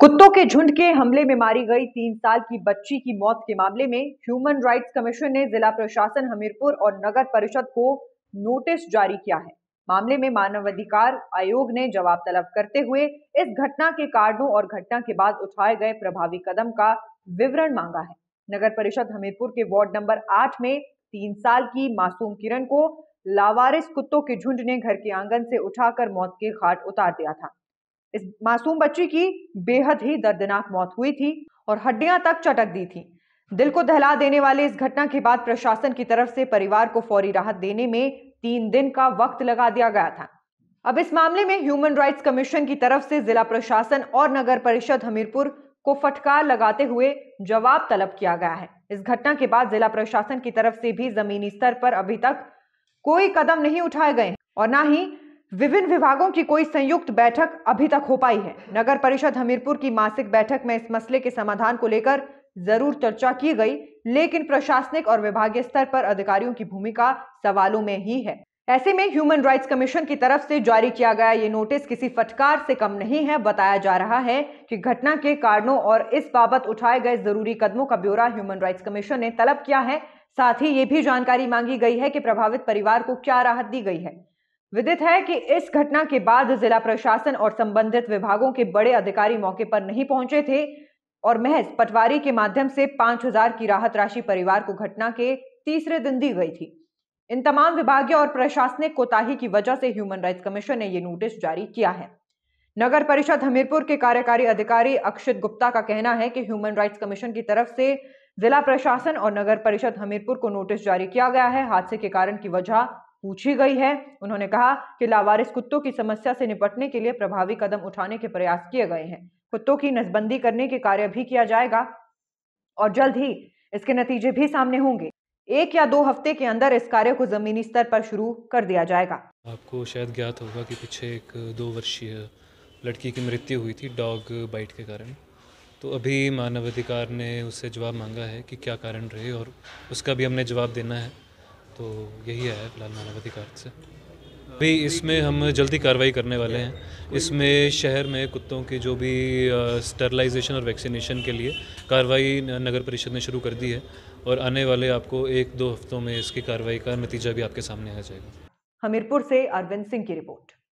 कुत्तों के झुंड के हमले में मारी गई तीन साल की बच्ची की मौत के मामले में ह्यूमन राइट्स कमीशन ने जिला प्रशासन हमीरपुर और नगर परिषद को नोटिस जारी किया है मामले में मानवाधिकार आयोग ने जवाब तलब करते हुए इस घटना के कारणों और घटना के बाद उठाए गए प्रभावी कदम का विवरण मांगा है नगर परिषद हमीरपुर के वार्ड नंबर आठ में तीन साल की मासूम किरण को लावारिस कुत्तों के झुंड ने घर के आंगन से उठाकर मौत के घाट उतार दिया था इस मासूम बच्ची की बेहद ही दर्दनाक मौत हुई थी और हड्डियां तक चटक दी थी दिल को दहला देने वाले इस घटना के बाद प्रशासन की तरफ से परिवार को फौरी राहत देने में तीन दिन का वक्त लगा दिया गया था अब इस मामले में ह्यूमन राइट्स कमीशन की तरफ से जिला प्रशासन और नगर परिषद हमीरपुर को फटकार लगाते हुए जवाब तलब किया गया है इस घटना के बाद जिला प्रशासन की तरफ से भी जमीनी स्तर पर अभी तक कोई कदम नहीं उठाए गए और ना ही विभिन्न विभागों की कोई संयुक्त बैठक अभी तक हो पाई है नगर परिषद हमीरपुर की मासिक बैठक में इस मसले के समाधान को लेकर जरूर चर्चा की गई लेकिन प्रशासनिक और विभागीय स्तर पर अधिकारियों की भूमिका सवालों में ही है ऐसे में ह्यूमन राइट्स कमीशन की तरफ से जारी किया गया ये नोटिस किसी फटकार से कम नहीं है बताया जा रहा है कि घटना के कारणों और इस बाबत उठाए गए जरूरी कदमों का ब्यौरा ह्यूमन राइट्स कमीशन ने तलब किया है साथ ही ये भी जानकारी मांगी गई है कि प्रभावित परिवार को क्या राहत दी गई है विदित है कि इस घटना के बाद जिला प्रशासन और संबंधित विभागों के बड़े अधिकारी मौके पर नहीं पहुंचे थे और महज पटवारी के माध्यम से पांच हजार की राहत राशि परिवार को घटना के तीसरे दिन दी गई थी इन तमाम विभागीय और प्रशासनिक कोताही की वजह से ह्यूमन राइट्स कमीशन ने यह नोटिस जारी किया है नगर परिषद हमीरपुर के कार्यकारी अधिकारी अक्षित गुप्ता का कहना है कि ह्यूमन राइट्स कमीशन की तरफ से जिला प्रशासन और नगर परिषद हमीरपुर को नोटिस जारी किया गया है हादसे के कारण की वजह पूछी गई है उन्होंने कहा कि लावारिस कुत्तों की समस्या से निपटने के लिए प्रभावी कदम उठाने के प्रयास किए गए हैं कुत्तों की नसबंदी करने के कार्य भी किया जाएगा और जल्द ही इसके नतीजे भी सामने होंगे एक या दो हफ्ते के अंदर इस कार्य को जमीनी स्तर पर शुरू कर दिया जाएगा आपको शायद ज्ञात होगा कि पीछे एक दो वर्षीय लड़की की मृत्यु हुई थी डॉग बाइट के कारण तो अभी मानवाधिकार ने उससे जवाब मांगा है कि क्या कारण रहे और उसका भी हमने जवाब देना है तो यही है फिलहाल मानवाधिकार कार्ड से भाई इसमें हम जल्दी कार्रवाई करने वाले हैं इसमें शहर में कुत्तों की जो भी स्टरलाइजेशन और वैक्सीनेशन के लिए कार्रवाई नगर परिषद ने शुरू कर दी है और आने वाले आपको एक दो हफ्तों में इसकी कार्रवाई का नतीजा भी आपके सामने आ जाएगा हमीरपुर से अरविंद सिंह की रिपोर्ट